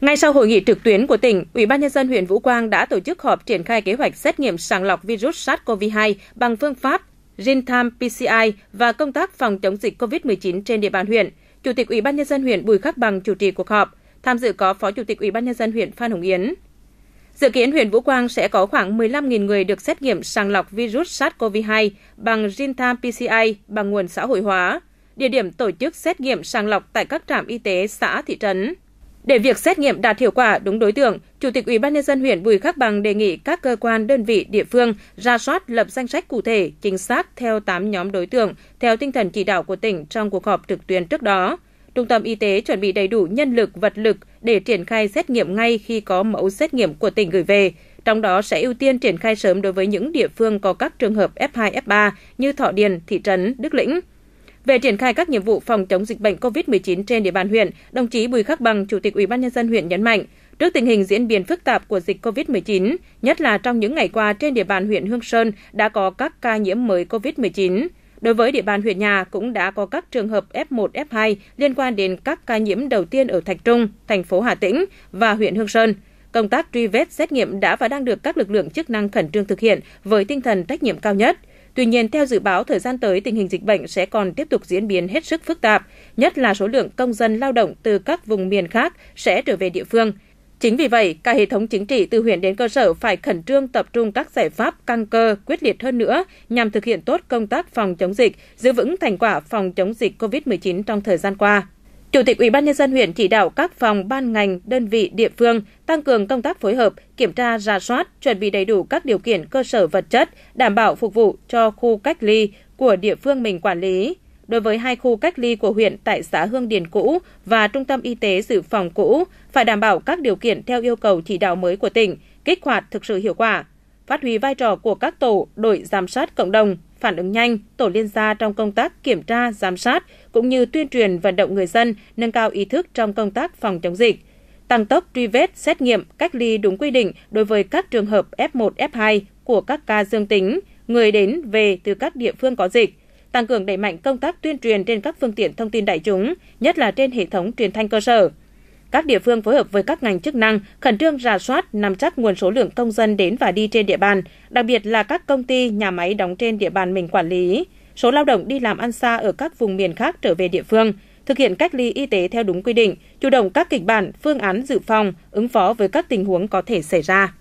Ngay sau hội nghị trực tuyến của tỉnh, Ủy ban nhân dân huyện Vũ Quang đã tổ chức họp triển khai kế hoạch xét nghiệm sàng lọc virus SARS-CoV-2 bằng phương pháp Real-time PCI và công tác phòng chống dịch COVID-19 trên địa bàn huyện. Chủ tịch Ủy ban nhân dân huyện Bùi Khắc Bằng chủ trì cuộc họp, tham dự có Phó Chủ tịch Ủy ban nhân dân huyện Phan Hồng Yến. Dự kiến huyện Vũ Quang sẽ có khoảng 15.000 người được xét nghiệm sàng lọc virus SARS-CoV-2 bằng real-time PCI bằng nguồn xã hội hóa. Địa điểm tổ chức xét nghiệm sàng lọc tại các trạm y tế xã thị trấn. Để việc xét nghiệm đạt hiệu quả đúng đối tượng, Chủ tịch Ủy ban nhân dân huyện Bùi Khắc Bằng đề nghị các cơ quan đơn vị địa phương ra soát lập danh sách cụ thể, chính xác theo 8 nhóm đối tượng theo tinh thần chỉ đạo của tỉnh trong cuộc họp trực tuyến trước đó. Trung tâm y tế chuẩn bị đầy đủ nhân lực, vật lực để triển khai xét nghiệm ngay khi có mẫu xét nghiệm của tỉnh gửi về. Trong đó sẽ ưu tiên triển khai sớm đối với những địa phương có các trường hợp F2, F3 như Thọ Điền, thị trấn Đức Lĩnh. Về triển khai các nhiệm vụ phòng chống dịch bệnh COVID-19 trên địa bàn huyện, đồng chí Bùi Khắc Bằng, Chủ tịch Ủy ban nhân dân huyện nhấn mạnh, Trước tình hình diễn biến phức tạp của dịch COVID-19, nhất là trong những ngày qua trên địa bàn huyện Hương Sơn đã có các ca nhiễm mới COVID-19. Đối với địa bàn huyện nhà cũng đã có các trường hợp F1, F2 liên quan đến các ca nhiễm đầu tiên ở Thạch Trung, thành phố Hà Tĩnh và huyện Hương Sơn. Công tác truy vết xét nghiệm đã và đang được các lực lượng chức năng khẩn trương thực hiện với tinh thần trách nhiệm cao nhất – Tuy nhiên, theo dự báo, thời gian tới tình hình dịch bệnh sẽ còn tiếp tục diễn biến hết sức phức tạp, nhất là số lượng công dân lao động từ các vùng miền khác sẽ trở về địa phương. Chính vì vậy, cả hệ thống chính trị từ huyện đến cơ sở phải khẩn trương tập trung các giải pháp căng cơ, quyết liệt hơn nữa nhằm thực hiện tốt công tác phòng chống dịch, giữ vững thành quả phòng chống dịch COVID-19 trong thời gian qua. Chủ tịch Ủy ban nhân dân huyện chỉ đạo các phòng ban ngành, đơn vị địa phương tăng cường công tác phối hợp, kiểm tra rà soát, chuẩn bị đầy đủ các điều kiện cơ sở vật chất đảm bảo phục vụ cho khu cách ly của địa phương mình quản lý. Đối với hai khu cách ly của huyện tại xã Hương Điền cũ và trung tâm y tế dự phòng cũ, phải đảm bảo các điều kiện theo yêu cầu chỉ đạo mới của tỉnh, kích hoạt thực sự hiệu quả, phát huy vai trò của các tổ, đội giám sát cộng đồng, phản ứng nhanh, tổ liên gia trong công tác kiểm tra, giám sát cũng như tuyên truyền vận động người dân nâng cao ý thức trong công tác phòng chống dịch tăng tốc truy vết, xét nghiệm, cách ly đúng quy định đối với các trường hợp F1, F2 của các ca dương tính, người đến về từ các địa phương có dịch, tăng cường đẩy mạnh công tác tuyên truyền trên các phương tiện thông tin đại chúng, nhất là trên hệ thống truyền thanh cơ sở các địa phương phối hợp với các ngành chức năng khẩn trương rà soát, nắm chắc nguồn số lượng công dân đến và đi trên địa bàn, đặc biệt là các công ty, nhà máy đóng trên địa bàn mình quản lý, số lao động đi làm ăn xa ở các vùng miền khác trở về địa phương, thực hiện cách ly y tế theo đúng quy định, chủ động các kịch bản, phương án dự phòng, ứng phó với các tình huống có thể xảy ra.